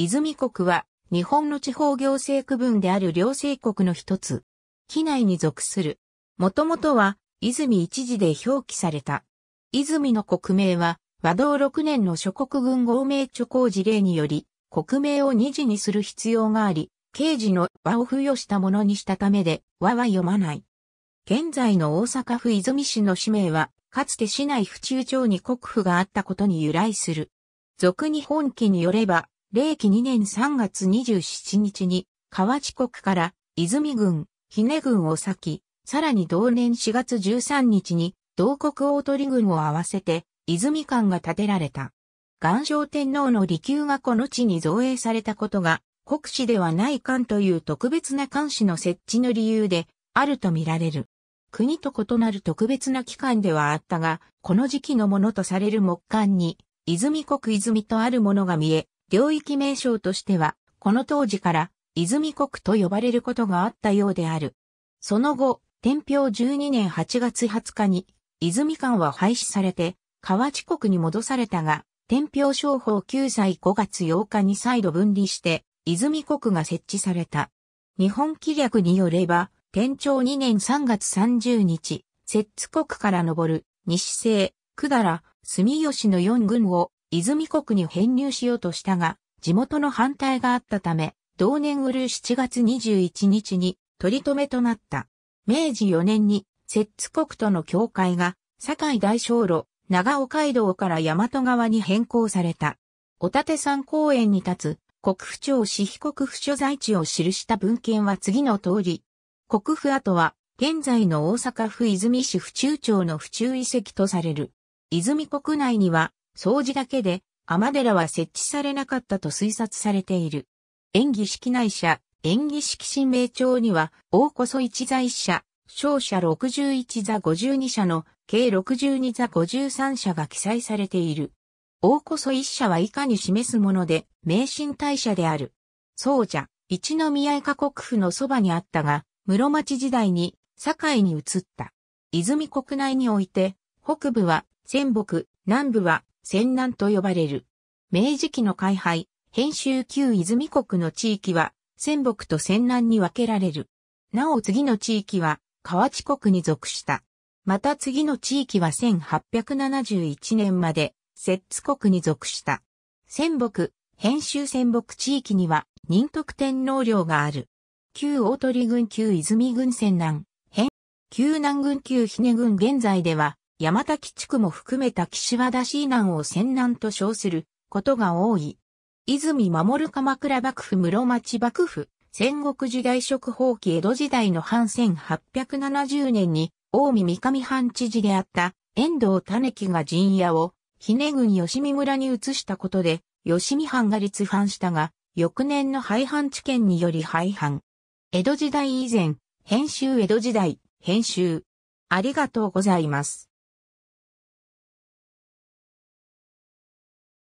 泉国は日本の地方行政区分である両政国の一つ。機内に属する。もともとは泉一時で表記された。泉の国名は和道6年の諸国軍合名著行事例により国名を二字にする必要があり、刑事の和を付与したものにしたためで和は読まない。現在の大阪府泉市の氏名はかつて市内府中町に国府があったことに由来する。俗に本記によれば、令紀2年3月27日に、河内国から泉軍、ひね軍を裂き、さらに同年4月13日に、同国大鳥軍を合わせて、泉館が建てられた。岩礁天皇の離宮がこの地に造営されたことが、国史ではない館という特別な館史の設置の理由で、あるとみられる。国と異なる特別な機関ではあったが、この時期のものとされる木簡に、泉国泉とあるものが見え、領域名称としては、この当時から、泉国と呼ばれることがあったようである。その後、天平12年8月20日に、泉間は廃止されて、河内国に戻されたが、天平商法9歳5月8日に再度分離して、泉国が設置された。日本規略によれば、天長2年3月30日、摂津国から昇る、西西、百ら、住吉の4軍を、泉国に編入しようとしたが、地元の反対があったため、同年うる7月21日に取り留めとなった。明治4年に、摂津国との境界が、堺大小路、長尾街道から大和川に変更された。おたて山公園に立つ、国府庁市被告府所在地を記した文献は次の通り。国府跡は、現在の大阪府泉市府中町の府中遺跡とされる。泉国内には、掃除だけで、天寺は設置されなかったと推察されている。演技式内社、演技式新名帳には、大こそ一座一社、勝者61座52社の計62座53社が記載されている。大こそ一社は以下に示すもので、名神大社である。そうじゃ、一宮家国府のそばにあったが、室町時代に、堺に移った。泉国内において、北部は、仙北、南部は、戦南と呼ばれる。明治期の開廃、編集旧泉国の地域は、仙北と戦南に分けられる。なお次の地域は、河内国に属した。また次の地域は1871年まで、摂津国に属した。仙北、編集仙北地域には、仁徳天皇陵がある。旧大鳥郡旧泉郡仙南、編、旧南郡旧姫郡現在では、山崎地区も含めた岸和田市南を戦南と称することが多い。泉守鎌倉幕府室町幕府、戦国時代食放棄江戸時代の半1870年に、大見三上藩知事であった遠藤種木が陣屋を、ひね郡吉見村に移したことで、吉見藩が立藩したが、翌年の廃藩置県により廃藩。江戸時代以前、編集江戸時代、編集。ありがとうございます。